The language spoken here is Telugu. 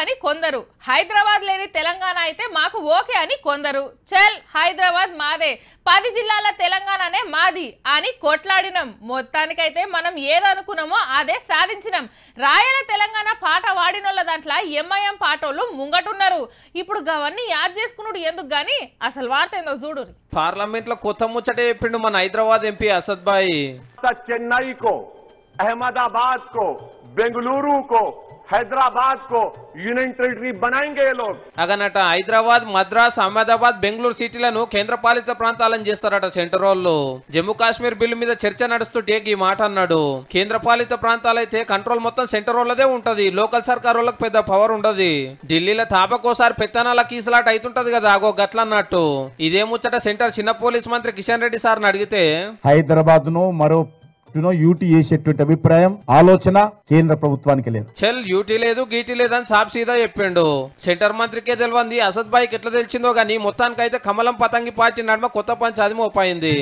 అని కొందరు హైదరాబాద్ లేని తెలంగాణ అయితే మాకు ఓకే అని కొందరు చల్ హైదరాబాద్ మాదే పది జిల్లాల తెలంగాణనే మాది అని కొట్లాడినం మొత్తానికైతే మనం ఏదనుకున్నామో అదే సాధించినాం రాయల తెలంగాణ పాట వాడినోళ్ళ దాంట్లో ఎంఐఎం పాటోళ్ళు ముంగటున్నారు ఇప్పుడు అవన్నీ యాద్ చేసుకున్నాడు ఎందుకు గాని అసలు వార్త ఏందో చూడు పార్లమెంట్ లో కొత్త ముచ్చట చెప్పిండు మన హైదరాబాద్ ఎంపీ అసద్ బాయి చెన్నై కో అహ్మదాబాద్ కో బెంగళూరు కో హైదరాబాద్ కో యూనియన్ టెరిటరీ బనాయంగే లోగ్ అగనట హైదరాబాద్ మద్రాస్ అహ్మదాబాద్ బెంగళూరు సిటీలను కేంద్రపాలిత ప్రాంతాలను చేస్తారట సెంటర్ వాళ్ళు జమ్మూ కాశ్మీర్ బిల్లు మీద చర్చ నడుస్తుంటే ఈ మాట అన్నాడు కేంద్రపాలిత ప్రాంతాలైతే కంట్రోల్ మొత్తం సెంటర్ వాళ్ళదే ఉంటది లోకల్ సర్కార్ వాళ్ళకి పెద్ద పవర్ ఉండదు ఢిల్లీలో తాపకోసారి పెత్తనాల కీసలాట అవుతుంటది కదా అగో గట్లన్నట్టు ఇదే ముచ్చట సెంటర్ చిన్న పోలీస్ మంత్రి కిషన్ రెడ్డి సార్ని అడిగితే హైదరాబాద్ ను మరో యునో యూటీ చేసేటువంటి అభిప్రాయం ఆలోచన కేంద్ర ప్రభుత్వానికి లేదు చెల్ యూటీ లేదు గీటీ లేదని సాబ్ సీదా చెప్పిండు సెంటర్ మంత్రికే తెలియంది అసద్ బాయ్కి ఎట్లా తెలిసిందో గానీ మొత్తానికైతే కమలం పతంగి పార్టీ నడుమ కొత్త పంచాది మోపైంది